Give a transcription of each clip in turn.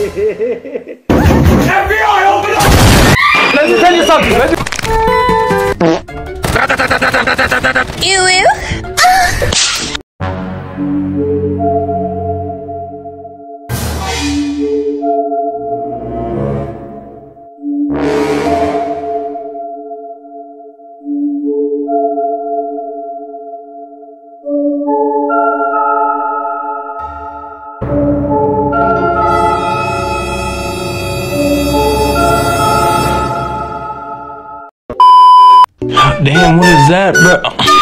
FBI, open up! Let me tell you something. Let me... Ew, ew. Damn, what is that, bro?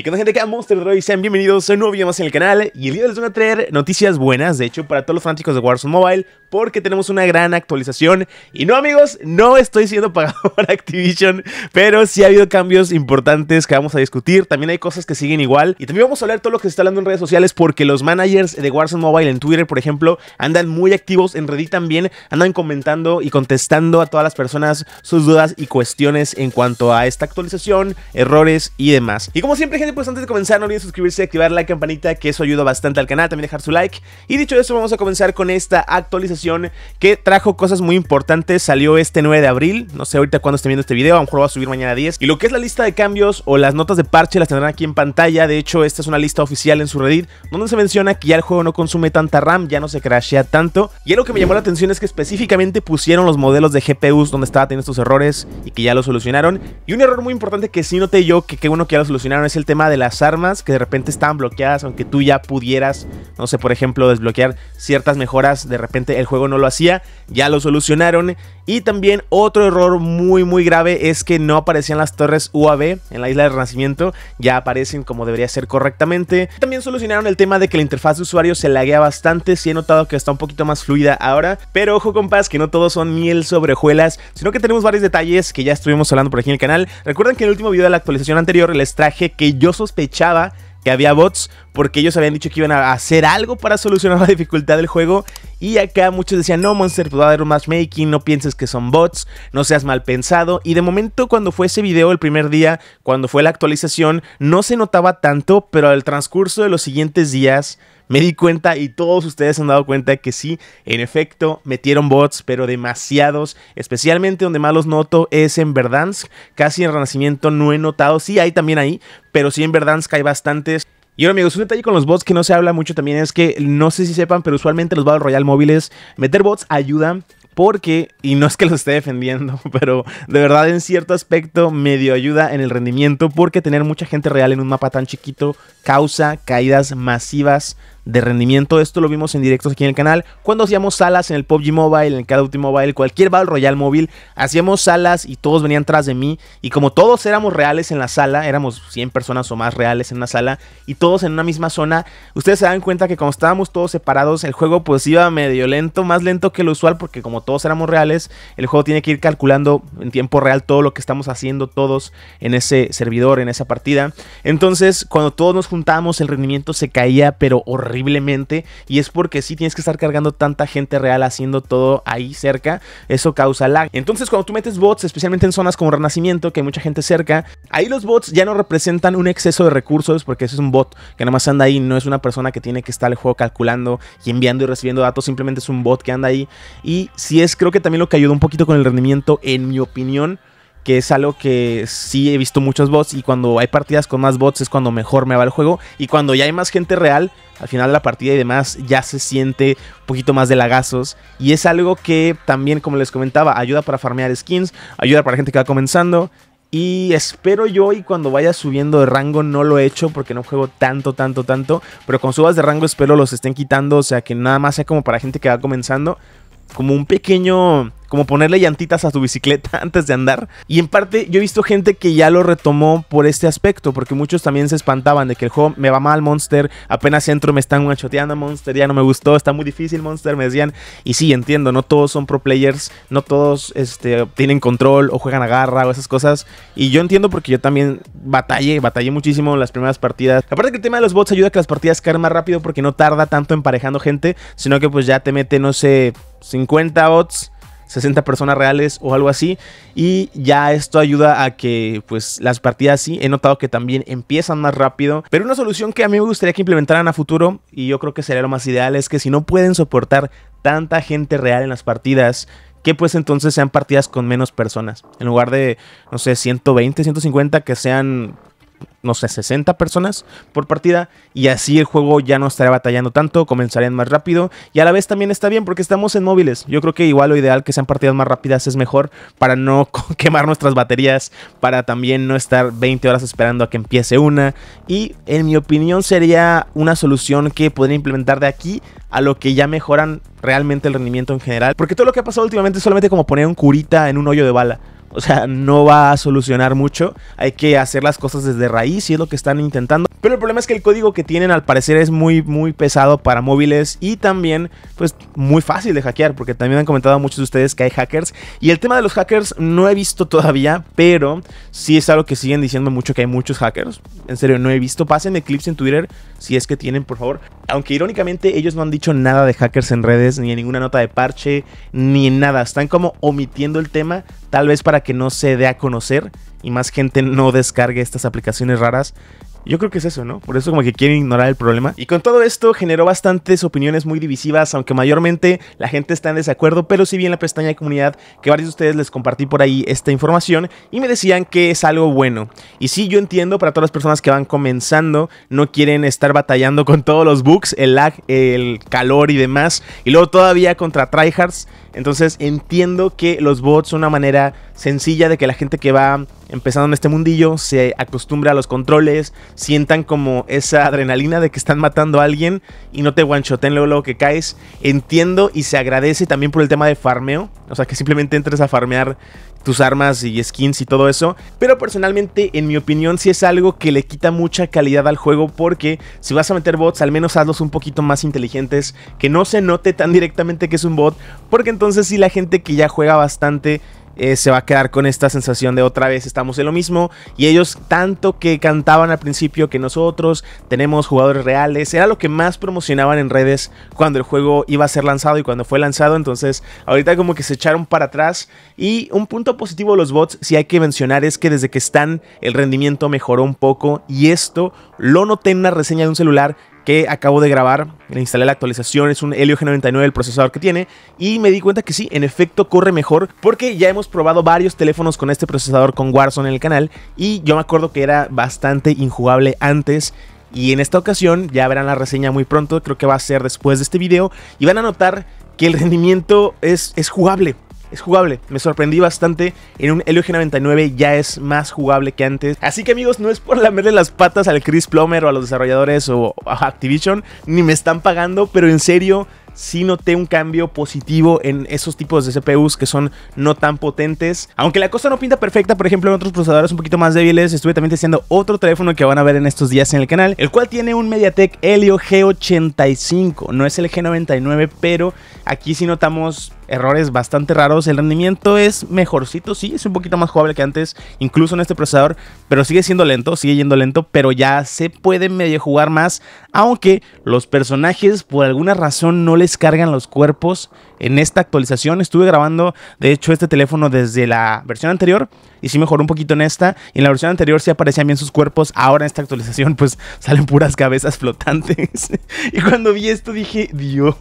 Y qué gente que Monster Droid, sean bienvenidos a un nuevo video más en el canal y el día de hoy les voy a traer noticias buenas, de hecho, para todos los fanáticos de Warzone Mobile, porque tenemos una gran actualización y no amigos, no estoy siendo pagado por Activision, pero sí ha habido cambios importantes que vamos a discutir, también hay cosas que siguen igual y también vamos a hablar todo lo que se está hablando en redes sociales porque los managers de Warzone Mobile en Twitter, por ejemplo, andan muy activos, en Reddit también, andan comentando y contestando a todas las personas sus dudas y cuestiones en cuanto a esta actualización, errores y demás. Y como siempre, gente, pues antes de comenzar, no olviden suscribirse y activar la campanita, que eso ayuda bastante al canal, también dejar su like. Y dicho eso, vamos a comenzar con esta actualización que trajo cosas muy importantes. Salió este 9 de abril, no sé ahorita cuándo estén viendo este video, a lo mejor va a subir mañana 10. Y lo que es la lista de cambios o las notas de parche las tendrán aquí en pantalla. De hecho, esta es una lista oficial en su Reddit, donde se menciona que ya el juego no consume tanta RAM, ya no se crashea tanto. Y lo que me llamó la atención es que específicamente pusieron los modelos de GPUs donde estaba teniendo estos errores y que ya lo solucionaron. Y un error muy importante que sí noté yo, que qué bueno que ya lo solucionaron, es el tema de las armas que de repente estaban bloqueadas, aunque tú ya pudieras, no sé, por ejemplo, desbloquear ciertas mejoras, de repente el juego no lo hacía, ya lo solucionaron y también otro error muy muy grave es que no aparecían las torres UAB en la isla del Renacimiento, ya aparecen como debería ser correctamente. También solucionaron el tema de que la interfaz de usuario se laguea bastante, sí he notado que está un poquito más fluida ahora, pero ojo compás que no todos son miel sobre sino que tenemos varios detalles que ya estuvimos hablando por aquí en el canal. Recuerden que en el último video de la actualización anterior les traje que yo sospechaba que había bots, porque ellos habían dicho que iban a hacer algo para solucionar la dificultad del juego. Y acá muchos decían, no, Monster, pues va a dar un matchmaking, no pienses que son bots, no seas mal pensado. Y de momento, cuando fue ese video el primer día, cuando fue la actualización, no se notaba tanto, pero al transcurso de los siguientes días me di cuenta y todos ustedes han dado cuenta que sí, en efecto, metieron bots, pero demasiados, especialmente donde más los noto es en Verdansk, casi en Renacimiento no he notado, sí hay también ahí, pero sí en Verdansk hay bastantes. Y ahora amigos, un detalle con los bots que no se habla mucho también es que no sé si sepan, pero usualmente los Battle Royale móviles, meter bots ayuda porque, y no es que los esté defendiendo, pero de verdad en cierto aspecto medio ayuda en el rendimiento porque tener mucha gente real en un mapa tan chiquito causa caídas masivas de rendimiento. Esto lo vimos en directos aquí en el canal. Cuando hacíamos salas en el PUBG Mobile, en el Call of Mobile, cualquier Battle Royale móvil, hacíamos salas y todos venían tras de mí. Y como todos éramos reales en la sala, éramos 100 personas o más reales en una sala y todos en una misma zona, ustedes se dan cuenta que cuando estábamos todos separados, el juego pues iba medio lento, más lento que lo usual, porque como todos éramos reales, el juego tiene que ir calculando en tiempo real todo lo que estamos haciendo todos en ese servidor, en esa partida. Entonces, cuando todos nos juntamos el rendimiento se caía, pero horrible y es porque si tienes que estar cargando tanta gente real haciendo todo ahí cerca, eso causa lag. Entonces cuando tú metes bots, especialmente en zonas como Renacimiento, que hay mucha gente cerca, ahí los bots ya no representan un exceso de recursos porque ese es un bot que nada más anda ahí, no es una persona que tiene que estar el juego calculando y enviando y recibiendo datos, simplemente es un bot que anda ahí y si es creo que también lo que ayuda un poquito con el rendimiento en mi opinión que es algo que sí he visto muchos bots y cuando hay partidas con más bots es cuando mejor me va el juego y cuando ya hay más gente real al final de la partida y demás ya se siente un poquito más de lagazos y es algo que también como les comentaba ayuda para farmear skins, ayuda para gente que va comenzando y espero yo y cuando vaya subiendo de rango no lo he hecho porque no juego tanto, tanto, tanto, pero con subas de rango espero los estén quitando, o sea que nada más sea como para gente que va comenzando, como un pequeño como ponerle llantitas a tu bicicleta antes de andar. Y en parte yo he visto gente que ya lo retomó por este aspecto, porque muchos también se espantaban de que el juego me va mal Monster, apenas entro me están machoteando Monster, ya no me gustó, está muy difícil Monster, me decían. Y sí, entiendo, no todos son pro players, no todos este, tienen control o juegan a garra o esas cosas. Y yo entiendo porque yo también batallé, batallé muchísimo las primeras partidas. Aparte que el tema de los bots ayuda a que las partidas caen más rápido porque no tarda tanto emparejando gente, sino que pues ya te mete, no sé, 50 bots 60 personas reales o algo así. Y ya esto ayuda a que pues las partidas sí, he notado que también empiezan más rápido. Pero una solución que a mí me gustaría que implementaran a futuro, y yo creo que sería lo más ideal, es que si no pueden soportar tanta gente real en las partidas, que pues entonces sean partidas con menos personas. En lugar de, no sé, 120, 150, que sean no sé, 60 personas por partida y así el juego ya no estará batallando tanto, comenzarían más rápido y a la vez también está bien porque estamos en móviles. Yo creo que igual lo ideal que sean partidas más rápidas es mejor para no quemar nuestras baterías, para también no estar 20 horas esperando a que empiece una y en mi opinión sería una solución que podría implementar de aquí a lo que ya mejoran realmente el rendimiento en general, porque todo lo que ha pasado últimamente es solamente como poner un curita en un hoyo de bala. O sea, no va a solucionar mucho. Hay que hacer las cosas desde raíz y es lo que están intentando. Pero el problema es que el código que tienen al parecer es muy, muy pesado para móviles y también, pues, muy fácil de hackear. Porque también han comentado muchos de ustedes que hay hackers. Y el tema de los hackers no he visto todavía, pero sí es algo que siguen diciendo mucho que hay muchos hackers. En serio, no he visto. Pasen clips en Twitter si es que tienen, por favor. Aunque irónicamente ellos no han dicho nada de hackers en redes, ni en ninguna nota de parche, ni en nada. Están como omitiendo el tema, tal vez para que no se dé a conocer y más gente no descargue estas aplicaciones raras yo creo que es eso, ¿no? Por eso como que quieren ignorar el problema. Y con todo esto generó bastantes opiniones muy divisivas, aunque mayormente la gente está en desacuerdo, pero sí vi en la pestaña de comunidad que varios de ustedes les compartí por ahí esta información y me decían que es algo bueno. Y sí, yo entiendo para todas las personas que van comenzando, no quieren estar batallando con todos los bugs, el lag, el calor y demás, y luego todavía contra tryhards. Entonces entiendo que los bots son una manera sencilla de que la gente que va empezando en este mundillo, se acostumbra a los controles, sientan como esa adrenalina de que están matando a alguien y no te guanchoten luego, luego que caes. Entiendo y se agradece también por el tema de farmeo, o sea que simplemente entres a farmear tus armas y skins y todo eso. Pero personalmente, en mi opinión, sí es algo que le quita mucha calidad al juego porque si vas a meter bots, al menos hazlos un poquito más inteligentes, que no se note tan directamente que es un bot, porque entonces sí la gente que ya juega bastante eh, se va a quedar con esta sensación de otra vez estamos en lo mismo. Y ellos tanto que cantaban al principio que nosotros tenemos jugadores reales, era lo que más promocionaban en redes cuando el juego iba a ser lanzado y cuando fue lanzado. Entonces ahorita como que se echaron para atrás. Y un punto positivo de los bots, si hay que mencionar, es que desde que están el rendimiento mejoró un poco. Y esto lo noté en una reseña de un celular que acabo de grabar, le instalé la actualización, es un Helio G99 el procesador que tiene y me di cuenta que sí, en efecto corre mejor porque ya hemos probado varios teléfonos con este procesador con Warzone en el canal y yo me acuerdo que era bastante injugable antes y en esta ocasión ya verán la reseña muy pronto, creo que va a ser después de este video y van a notar que el rendimiento es, es jugable, es jugable. Me sorprendí bastante. En un Helio G99 ya es más jugable que antes. Así que amigos, no es por lamerle las patas al Chris Plummer o a los desarrolladores o a Activision, ni me están pagando, pero en serio, sí noté un cambio positivo en esos tipos de CPUs que son no tan potentes. Aunque la cosa no pinta perfecta, por ejemplo, en otros procesadores un poquito más débiles, estuve también testeando otro teléfono que van a ver en estos días en el canal, el cual tiene un MediaTek Helio G85. No es el G99, pero aquí sí notamos errores bastante raros. El rendimiento es mejorcito, sí, es un poquito más jugable que antes, incluso en este procesador, pero sigue siendo lento, sigue yendo lento, pero ya se puede medio jugar más, aunque los personajes por alguna razón no les cargan los cuerpos en esta actualización. Estuve grabando, de hecho, este teléfono desde la versión anterior y sí mejoró un poquito en esta. Y en la versión anterior sí aparecían bien sus cuerpos, ahora en esta actualización pues salen puras cabezas flotantes. y cuando vi esto dije, Dios,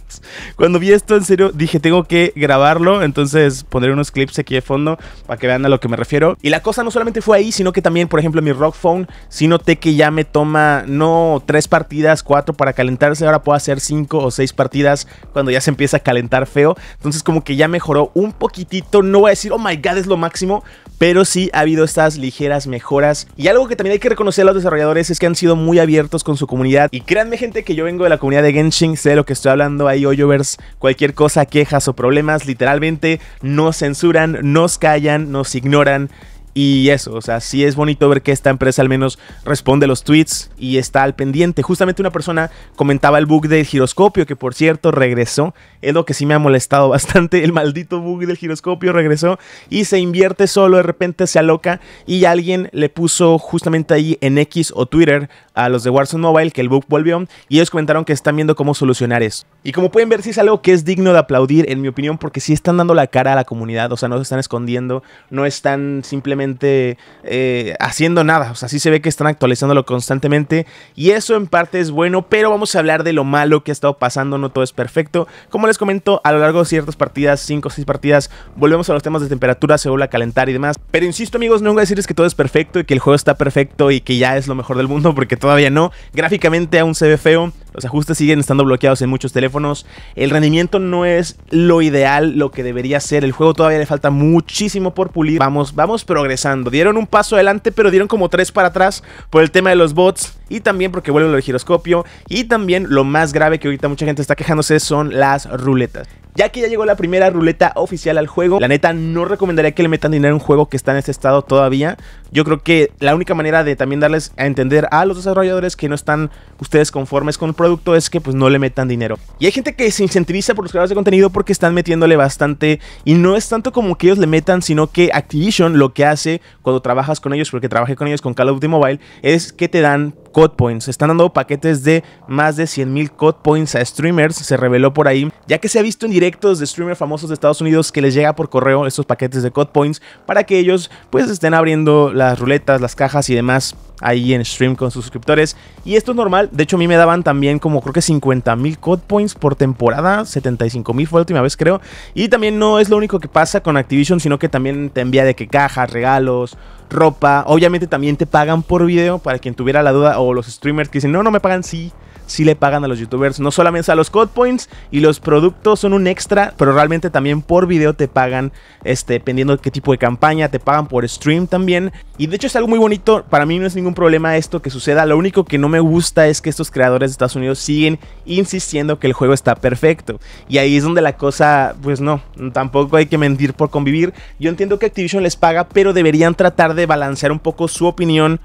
cuando vi esto en serio dije, tengo que grabarlo, entonces pondré unos clips aquí de fondo para que vean a lo que me refiero. Y la cosa no solamente fue ahí, sino que también, por ejemplo, en mi Rock Phone, sí noté que ya me toma no tres partidas, cuatro para calentarse, ahora puedo hacer cinco o seis partidas cuando ya se empieza a calentar feo. Entonces como que ya mejoró un poquitito, no voy a decir, oh my god, es lo máximo, pero sí ha habido estas ligeras mejoras. Y algo que también hay que reconocer a los desarrolladores es que han sido muy abiertos con su comunidad. Y créanme gente que yo vengo de la comunidad de Genshin, sé de lo que estoy hablando, ahí, hoyovers, cualquier cosa, quejas o problemas, literalmente nos censuran, nos callan, nos ignoran. Y eso, o sea, sí es bonito ver que esta empresa al menos responde los tweets y está al pendiente. Justamente una persona comentaba el bug del giroscopio, que por cierto regresó. Es lo que sí me ha molestado bastante. El maldito bug del giroscopio regresó y se invierte solo, de repente se aloca. Y alguien le puso justamente ahí en X o Twitter a los de Warzone Mobile que el bug volvió. Y ellos comentaron que están viendo cómo solucionar eso. Y como pueden ver, sí es algo que es digno de aplaudir, en mi opinión, porque sí están dando la cara a la comunidad, o sea, no se están escondiendo, no están simplemente eh, haciendo nada, o sea, sí se ve que están actualizándolo constantemente y eso en parte es bueno, pero vamos a hablar de lo malo que ha estado pasando, no todo es perfecto. Como les comento, a lo largo de ciertas partidas, 5 o 6 partidas, volvemos a los temas de temperatura, se vuelve a calentar y demás. Pero insisto amigos, no voy a decirles que todo es perfecto y que el juego está perfecto y que ya es lo mejor del mundo, porque todavía no, gráficamente aún se ve feo. Los ajustes siguen estando bloqueados en muchos teléfonos. El rendimiento no es lo ideal, lo que debería ser. El juego todavía le falta muchísimo por pulir. Vamos, vamos progresando. Dieron un paso adelante, pero dieron como tres para atrás por el tema de los bots y también porque vuelve el giroscopio. Y también lo más grave que ahorita mucha gente está quejándose son las ruletas. Ya que ya llegó la primera ruleta oficial al juego, la neta no recomendaría que le metan dinero a un juego que está en este estado todavía. Yo creo que la única manera de también darles a entender a los desarrolladores que no están ustedes conformes con el producto es que pues no le metan dinero. Y hay gente que se incentiviza por los creadores de contenido porque están metiéndole bastante y no es tanto como que ellos le metan, sino que Activision lo que hace cuando trabajas con ellos, porque trabajé con ellos con Call of Duty Mobile, es que te dan Codepoints, Points. Están dando paquetes de más de 100.000 code Points a streamers, se reveló por ahí, ya que se ha visto en directos de streamers famosos de Estados Unidos que les llega por correo estos paquetes de Codepoints Points para que ellos pues estén abriendo las ruletas, las cajas y demás ahí en stream con suscriptores. Y esto es normal. De hecho, a mí me daban también como creo que 50 mil code points por temporada. 75 mil fue la última vez, creo. Y también no es lo único que pasa con Activision, sino que también te envía de que cajas, regalos, ropa. Obviamente también te pagan por video, para quien tuviera la duda, o los streamers que dicen, no, no me pagan, sí. Si le pagan a los youtubers, no solamente a los code points y los productos son un extra, pero realmente también por video te pagan, este, dependiendo de qué tipo de campaña, te pagan por stream también. Y de hecho es algo muy bonito, para mí no es ningún problema esto que suceda, lo único que no me gusta es que estos creadores de Estados Unidos siguen insistiendo que el juego está perfecto. Y ahí es donde la cosa, pues no, tampoco hay que mentir por convivir. Yo entiendo que Activision les paga, pero deberían tratar de balancear un poco su opinión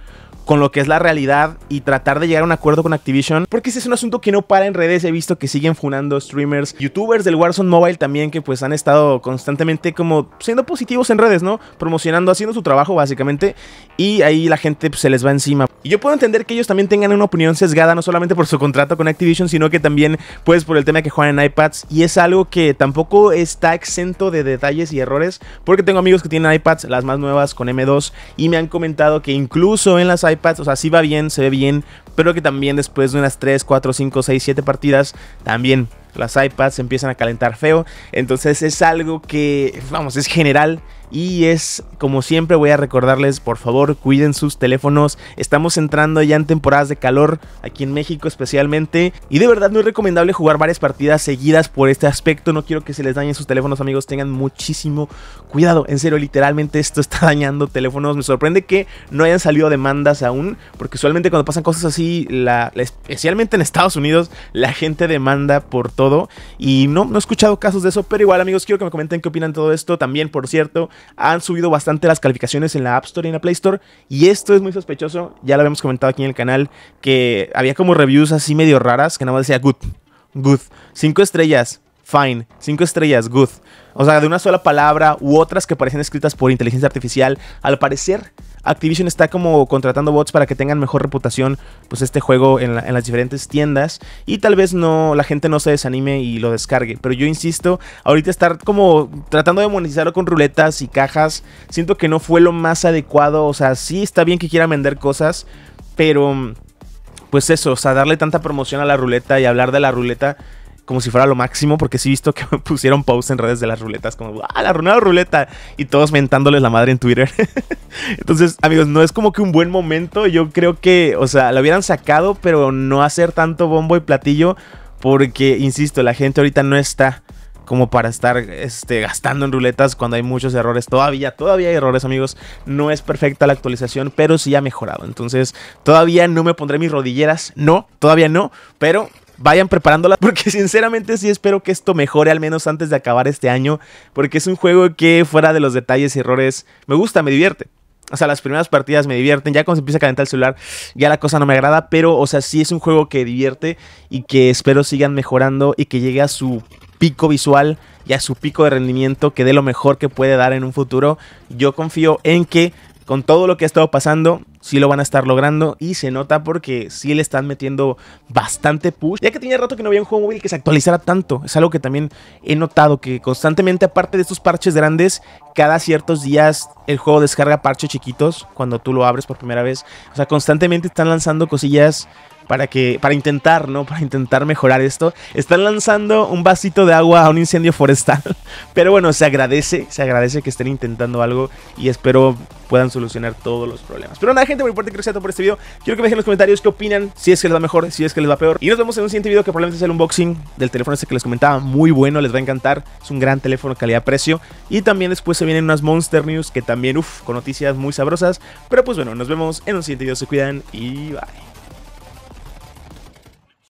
con lo que es la realidad y tratar de llegar a un acuerdo con Activision, porque ese es un asunto que no para en redes, he visto que siguen funando streamers, youtubers del Warzone Mobile también que pues han estado constantemente como siendo positivos en redes, ¿no? Promocionando, haciendo su trabajo básicamente y ahí la gente pues, se les va encima. Y yo puedo entender que ellos también tengan una opinión sesgada no solamente por su contrato con Activision, sino que también pues por el tema que juegan en iPads y es algo que tampoco está exento de detalles y errores, porque tengo amigos que tienen iPads, las más nuevas con M2 y me han comentado que incluso en las iPads o sea, sí va bien, se ve bien, pero que también después de unas 3, 4, 5, 6, 7 partidas, también las iPads empiezan a calentar feo. Entonces es algo que, vamos, es general y es, como siempre, voy a recordarles, por favor, cuiden sus teléfonos. Estamos entrando ya en temporadas de calor, aquí en México especialmente. Y de verdad, no es recomendable jugar varias partidas seguidas por este aspecto. No quiero que se les dañen sus teléfonos, amigos. Tengan muchísimo cuidado. En serio, literalmente esto está dañando teléfonos. Me sorprende que no hayan salido demandas aún, porque usualmente cuando pasan cosas así, especialmente en Estados Unidos, la gente demanda por todo. Y no, no he escuchado casos de eso, pero igual, amigos, quiero que me comenten qué opinan de todo esto. También, por cierto, han subido bastante las calificaciones en la App Store y en la Play Store. Y esto es muy sospechoso. Ya lo habíamos comentado aquí en el canal. Que había como reviews así medio raras. Que nada más decía good. Good. Cinco estrellas. Fine. Cinco estrellas. Good. O sea, de una sola palabra u otras que parecían escritas por inteligencia artificial. Al parecer Activision está como contratando bots para que tengan mejor reputación pues este juego en, las diferentes tiendas y tal vez no la gente no se desanime y lo descargue. Pero yo insisto, ahorita estar como tratando de monetizarlo con ruletas y cajas, siento que no fue lo más adecuado. O sea, sí está bien que quiera vender cosas, pero pues eso, o sea, darle tanta promoción a la ruleta y hablar de la ruleta como si fuera lo máximo, porque sí he visto que me pusieron pause en redes de las ruletas, como, ah, la ruleta, y todos mentándoles la madre en Twitter. Entonces, amigos, no es como que un buen momento, yo creo que, o sea, la hubieran sacado, pero no hacer tanto bombo y platillo, porque, insisto, la gente ahorita no está como para estar este, gastando en ruletas cuando hay muchos errores. Todavía, todavía hay errores, amigos. No es perfecta la actualización, pero sí ha mejorado. Entonces, todavía no me pondré mis rodilleras. No, todavía no. Pero vayan preparándola porque sinceramente sí espero que esto mejore al menos antes de acabar este año porque es un juego que fuera de los detalles y errores me gusta, me divierte. O sea, las primeras partidas me divierten, ya cuando se empieza a calentar el celular ya la cosa no me agrada, pero o sea, sí es un juego que divierte y que espero sigan mejorando y que llegue a su pico visual y a su pico de rendimiento que dé lo mejor que puede dar en un futuro. Yo confío en que con todo lo que ha estado pasando, si lo van a estar logrando y se nota porque Si le están metiendo bastante push, ya que tenía rato que no había un juego móvil que se actualizara tanto, es algo que también he notado que constantemente aparte de estos parches grandes, cada ciertos días el juego descarga parches chiquitos cuando tú lo abres por primera vez, o sea, constantemente están lanzando cosillas para que para intentar, ¿no? Para intentar mejorar esto. Están lanzando un vasito de agua a un incendio forestal, pero bueno, se agradece, se agradece que estén intentando algo y espero puedan solucionar todos los problemas. Pero nada, gente, muy importante gracias a que por este video. Quiero que me dejen en los comentarios qué opinan, si es que les va mejor, si es que les va peor. Y nos vemos en un siguiente video que probablemente sea el unboxing del teléfono ese que les comentaba, muy bueno, les va a encantar. Es un gran teléfono calidad-precio y también después se vienen unas Monster News que también, uff, con noticias muy sabrosas. Pero pues bueno, nos vemos en un siguiente video, se cuidan y bye.